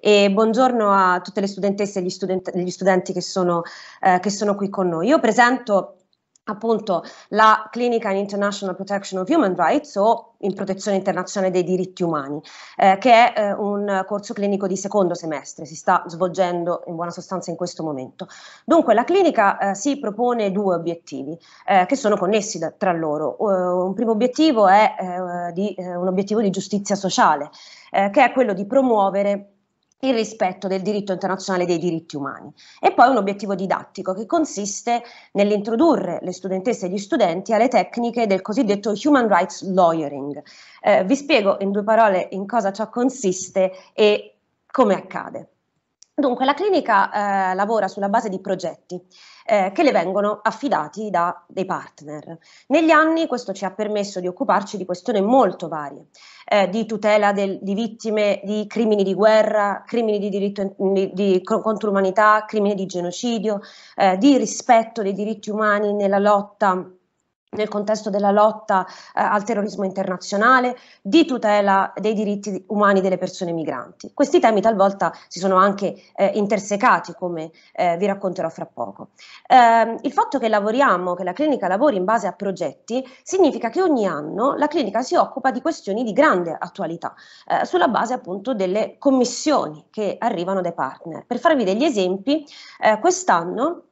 e buongiorno a tutte le studentesse e gli, student- gli studenti che sono, eh, che sono qui con noi. Io presento appunto la clinica in International Protection of Human Rights o in protezione internazionale dei diritti umani, eh, che è eh, un corso clinico di secondo semestre, si sta svolgendo in buona sostanza in questo momento. Dunque la clinica eh, si propone due obiettivi eh, che sono connessi da, tra loro. Uh, un primo obiettivo è eh, di, un obiettivo di giustizia sociale, che è quello di promuovere il rispetto del diritto internazionale dei diritti umani e poi un obiettivo didattico che consiste nell'introdurre le studentesse e gli studenti alle tecniche del cosiddetto human rights lawyering. Eh, vi spiego in due parole in cosa ciò consiste e come accade. Dunque, la clinica eh, lavora sulla base di progetti eh, che le vengono affidati da dei partner. Negli anni questo ci ha permesso di occuparci di questioni molto varie, eh, di tutela del, di vittime di crimini di guerra, crimini di diritto di, di, contro l'umanità, crimini di genocidio, eh, di rispetto dei diritti umani nella lotta nel contesto della lotta eh, al terrorismo internazionale, di tutela dei diritti umani delle persone migranti. Questi temi talvolta si sono anche eh, intersecati, come eh, vi racconterò fra poco. Ehm, il fatto che lavoriamo, che la clinica lavori in base a progetti, significa che ogni anno la clinica si occupa di questioni di grande attualità, eh, sulla base appunto delle commissioni che arrivano dai partner. Per farvi degli esempi, eh, quest'anno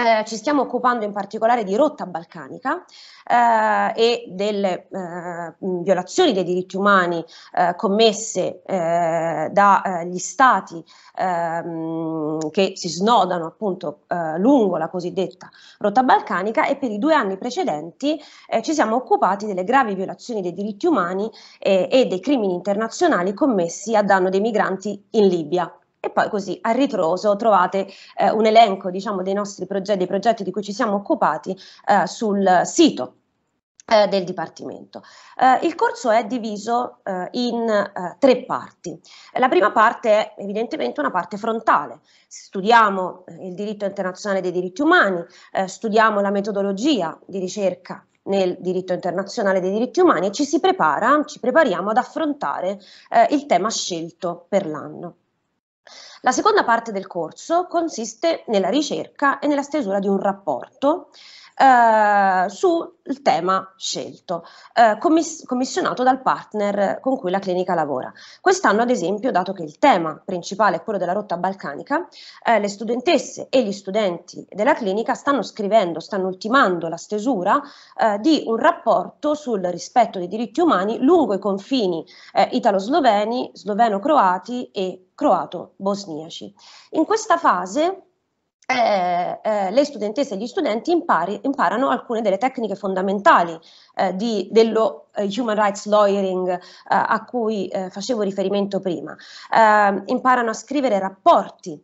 eh, ci stiamo occupando in particolare di rotta balcanica eh, e delle eh, violazioni dei diritti umani eh, commesse eh, dagli eh, stati che si snodano appunto lungo la cosiddetta rotta balcanica e per i due anni precedenti ci siamo occupati delle gravi violazioni dei diritti umani e dei crimini internazionali commessi a danno dei migranti in Libia e poi così a ritroso trovate eh, un elenco diciamo, dei nostri progetti, dei progetti di cui ci siamo occupati eh, sul sito eh, del Dipartimento. Eh, il corso è diviso eh, in eh, tre parti. La prima parte è evidentemente una parte frontale. Studiamo eh, il diritto internazionale dei diritti umani, eh, studiamo la metodologia di ricerca nel diritto internazionale dei diritti umani e ci si prepara, ci prepariamo ad affrontare il tema scelto per l'anno. La seconda parte del corso consiste nella ricerca e nella stesura di un rapporto eh, su il tema scelto, eh, commiss- commissionato dal partner con cui la clinica lavora. Quest'anno, ad esempio, dato che il tema principale è quello della rotta balcanica, eh, le studentesse e gli studenti della clinica stanno scrivendo, stanno ultimando la stesura eh, di un rapporto sul rispetto dei diritti umani lungo i confini eh, italo-sloveni, sloveno-croati e croato-bosniaci. In questa fase eh, eh, le studentesse e gli studenti impari, imparano alcune delle tecniche fondamentali eh, di, dello eh, human rights lawyering eh, a cui facevo riferimento prima. Ehm, imparano a scrivere rapporti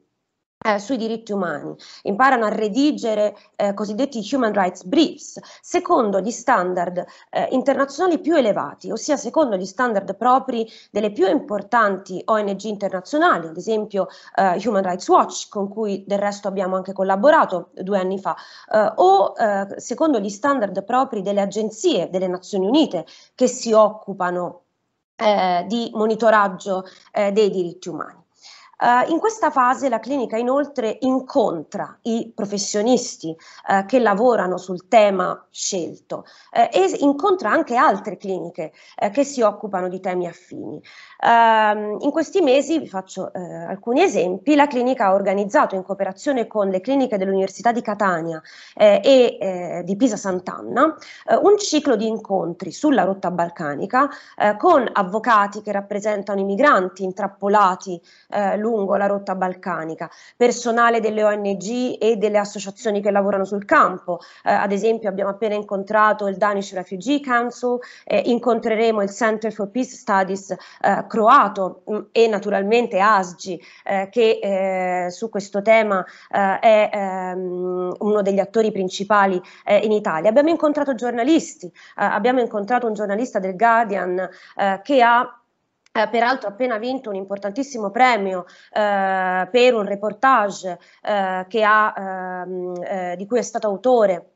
eh, sui diritti umani, imparano a redigere eh, cosiddetti human rights briefs secondo gli standard eh, internazionali più elevati, ossia secondo gli standard propri delle più importanti ONG internazionali, ad esempio eh, Human Rights Watch, con cui del resto abbiamo anche collaborato due anni fa, eh, o eh, secondo gli standard propri delle agenzie delle Nazioni Unite che si occupano di monitoraggio dei diritti umani. Uh, in questa fase la clinica inoltre incontra i professionisti uh, che lavorano sul tema scelto uh, e incontra anche altre cliniche che si occupano di temi affini. Ehm, in questi mesi, vi faccio alcuni esempi, la clinica ha organizzato in cooperazione con le cliniche dell'Università di Catania e di Pisa Sant'Anna un ciclo di incontri sulla rotta balcanica con avvocati che rappresentano i migranti intrappolati eh, lungo la rotta balcanica, personale delle ONG e delle associazioni che lavorano sul campo, eh, ad esempio abbiamo appena incontrato il Danish Refugee Council, eh, incontreremo il Center for Peace Studies eh, croato mh, mm, e naturalmente ASGI eh, che eh, su questo tema eh, è ehm, uno degli attori principali in Italia. Abbiamo incontrato giornalisti, abbiamo incontrato un giornalista del Guardian che ha eh, peraltro ha appena vinto un importantissimo premio eh, per un reportage eh, ha, ehm, eh, di cui è stato autore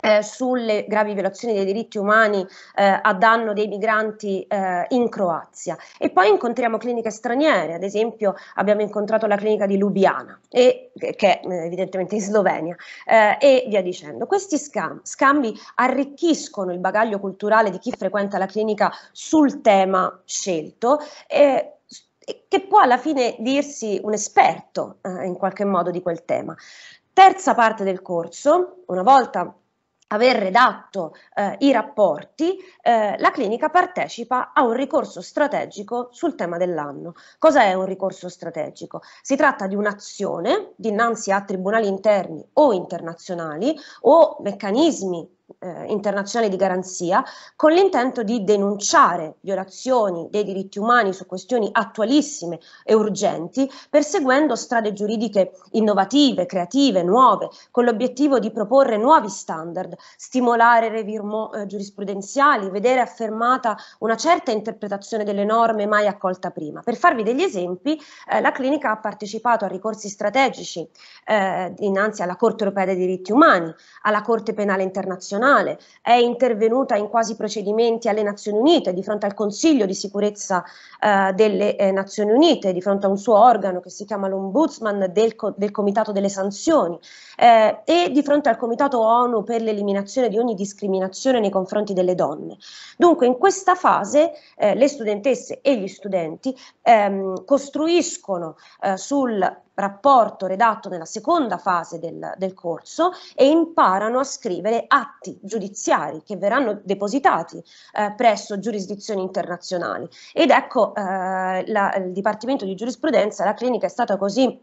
eh, sulle gravi violazioni dei diritti umani eh, a danno dei migranti eh, in Croazia e poi incontriamo cliniche straniere, ad esempio abbiamo incontrato la clinica di Lubiana e, eh, che è eh, evidentemente in Slovenia eh, e via dicendo. Questi scambi, scambi arricchiscono il bagaglio culturale di chi frequenta la clinica sul tema scelto che può alla fine dirsi un esperto in qualche modo di quel tema terza parte del corso, una volta aver redatto eh, i rapporti, eh, la clinica partecipa a un ricorso strategico sul tema dell'anno. Cosa è un ricorso strategico? Si tratta di un'azione dinanzi a tribunali interni o internazionali o meccanismi eh, internazionale di garanzia con l'intento di denunciare violazioni dei diritti umani su questioni attualissime e urgenti, perseguendo strade giuridiche innovative, creative, nuove, con l'obiettivo di proporre nuovi standard, stimolare revirmo eh, giurisprudenziali, vedere affermata una certa interpretazione delle norme mai accolta prima. Per farvi degli esempi, eh, la clinica ha partecipato a ricorsi strategici eh, dinanzi alla Corte europea dei diritti umani, alla Corte penale internazionale, personale, è intervenuta in quasi procedimenti alle Nazioni Unite, di fronte al Consiglio di sicurezza eh, delle eh, Nazioni Unite, di fronte a un suo organo che si chiama l'Ombudsman del, del Comitato delle Sanzioni eh, e di fronte al Comitato ONU per l'eliminazione di ogni discriminazione nei confronti delle donne. Dunque in questa fase eh, le studentesse e gli studenti ehm, costruiscono eh, sul rapporto redatto nella seconda fase del, del corso e imparano a scrivere atti giudiziari che verranno depositati eh, presso giurisdizioni internazionali. Ed ecco, eh, la, il Dipartimento di Giurisprudenza, la clinica è stata così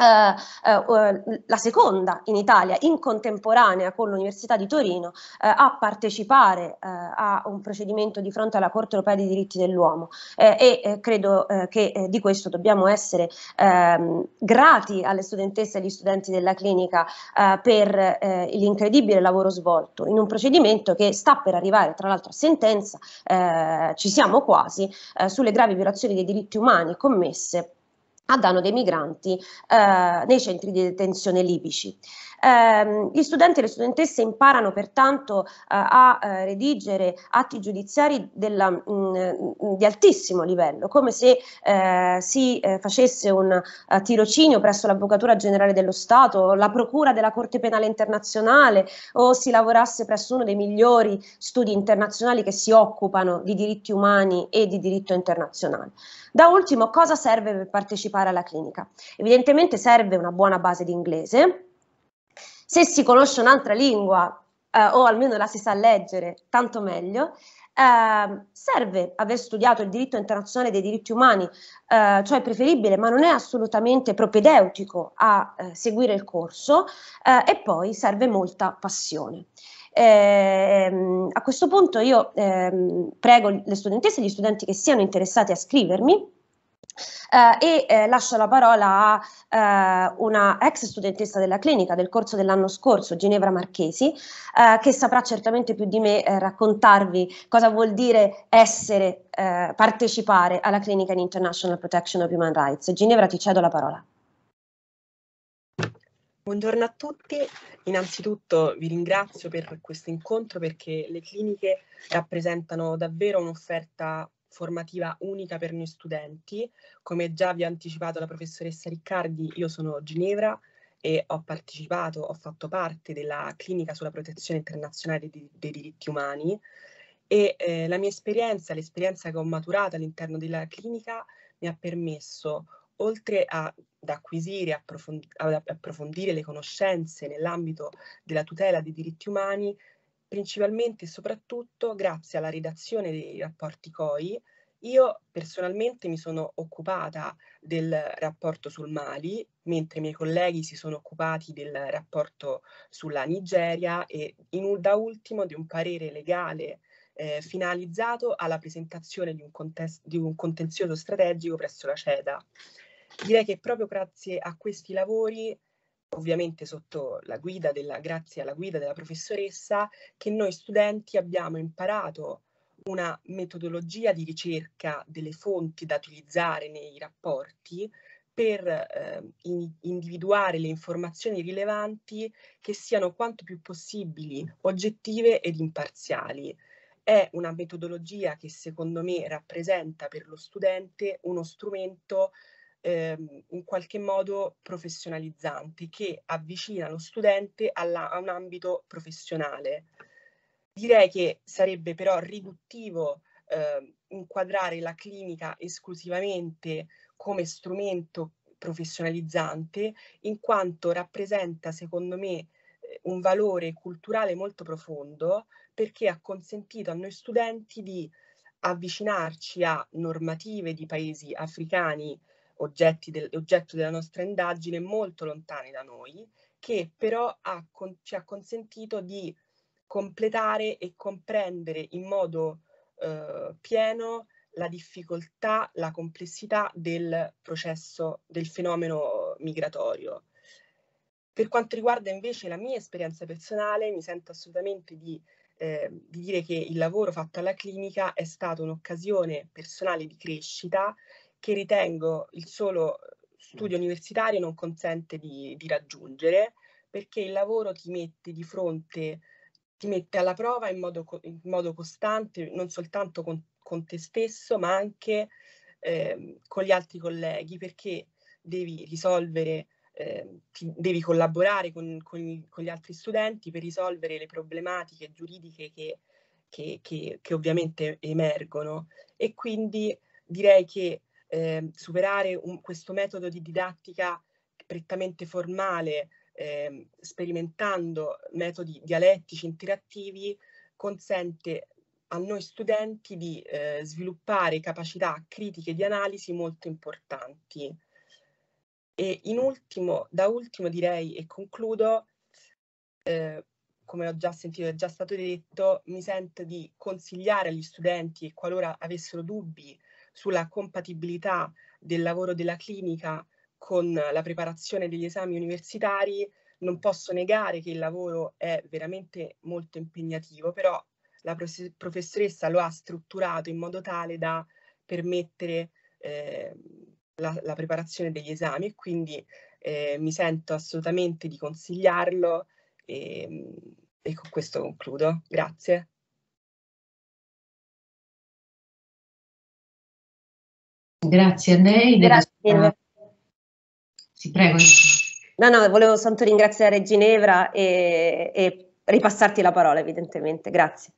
Uh, uh, la seconda in Italia in contemporanea con l'Università di Torino uh, a partecipare a un procedimento di fronte alla Corte europea dei diritti dell'uomo e credo che di questo dobbiamo essere ehm, grati alle studentesse e agli studenti della clinica per l'incredibile lavoro svolto in un procedimento che sta per arrivare tra l'altro a sentenza, ci siamo quasi, sulle gravi violazioni dei diritti umani commesse a danno dei migranti eh, nei centri di detenzione libici. Eh, gli studenti e le studentesse imparano pertanto eh, a eh, redigere atti giudiziari della, mh, mm, mm, di altissimo livello, come se eh, si eh, facesse un tirocinio presso l'Avvocatura Generale dello Stato, la Procura della Corte Penale Internazionale o si lavorasse presso uno dei migliori studi internazionali che si occupano di diritti umani e di diritto internazionale. Da ultimo, cosa serve per partecipare alla clinica? Evidentemente serve una buona base di inglese, se si conosce un'altra lingua eh, o almeno la si sa leggere, tanto meglio. Eh, serve aver studiato il diritto internazionale dei diritti umani, eh, cioè è preferibile, ma non è assolutamente propedeutico a eh, seguire il corso eh, e poi serve molta passione. Ehm, a questo punto io ehm, prego le studentesse e gli studenti che siano interessati a scrivermi eh, e eh, lascio la parola a eh, una ex studentessa della clinica del corso dell'anno scorso, Ginevra Marchesi, eh, che saprà certamente più di me raccontarvi cosa vuol dire essere, partecipare alla clinica in International Protection of Human Rights. Ginevra, ti cedo la parola. Buongiorno a tutti, innanzitutto vi ringrazio per questo incontro perché le cliniche rappresentano davvero un'offerta formativa unica per noi studenti. Come già vi ha anticipato la professoressa Riccardi, io sono Ginevra e ho partecipato, ho fatto parte della clinica sulla protezione internazionale dei, dei diritti umani e eh, la mia esperienza, l'esperienza che ho maturato all'interno della clinica mi ha permesso, oltre a, ad acquisire, approfond- ad approfondire le conoscenze nell'ambito della tutela dei diritti umani, principalmente e soprattutto grazie alla redazione dei rapporti COI. Io personalmente mi sono occupata del rapporto sul Mali, mentre i miei colleghi si sono occupati del rapporto sulla Nigeria e in, da ultimo di un parere legale eh, finalizzato alla presentazione di un, contest, di un contenzioso strategico presso la CEDA. Direi che proprio grazie a questi lavori ovviamente sotto la guida della, grazie alla guida della professoressa, che noi studenti abbiamo imparato una metodologia di ricerca delle fonti da utilizzare nei rapporti per eh, in, individuare le informazioni rilevanti che siano quanto più possibili oggettive ed imparziali. È una metodologia che secondo me rappresenta per lo studente uno strumento ehm, in qualche modo professionalizzanti che avvicina lo studente alla, a un ambito professionale. Direi che sarebbe però riduttivo eh, inquadrare la clinica esclusivamente come strumento professionalizzante, in quanto rappresenta, secondo me, eh, un valore culturale molto profondo perché ha consentito a noi studenti di avvicinarci a normative di paesi africani del, oggetto della nostra indagine, molto lontani da noi, che però ha con, ci ha consentito di completare e comprendere in modo eh, pieno la difficoltà, la complessità del processo, del fenomeno migratorio. Per quanto riguarda invece la mia esperienza personale, mi sento assolutamente di, eh, di dire che il lavoro fatto alla clinica è stato un'occasione personale di crescita, che ritengo il solo studio mm. universitario non consente di, di raggiungere, perché il lavoro ti mette di fronte, ti mette alla prova in modo, in modo costante, non soltanto con, con, te stesso, ma anche eh, con gli altri colleghi, perché devi risolvere eh, devi collaborare con, con, con, gli altri studenti per risolvere le problematiche giuridiche che, che, che, che ovviamente emergono e quindi direi che eh, superare un, questo metodo di didattica prettamente formale, eh, sperimentando metodi dialettici interattivi, consente a noi studenti di eh, sviluppare capacità critiche di analisi molto importanti. E in ultimo, da ultimo direi e concludo, eh, come ho già sentito, è già stato detto, mi sento di consigliare agli studenti, qualora avessero dubbi sulla compatibilità del lavoro della clinica con la preparazione degli esami universitari. Non posso negare che il lavoro è veramente molto impegnativo, però la professoressa lo ha strutturato in modo tale da permettere eh, la, la, preparazione degli esami e quindi eh, mi sento assolutamente di consigliarlo e, ehm, e con questo concludo. Grazie. Grazie a lei. Grazie. Della... Sì, prego. No, no, volevo soltanto ringraziare Ginevra e, e ripassarti la parola, evidentemente. Grazie.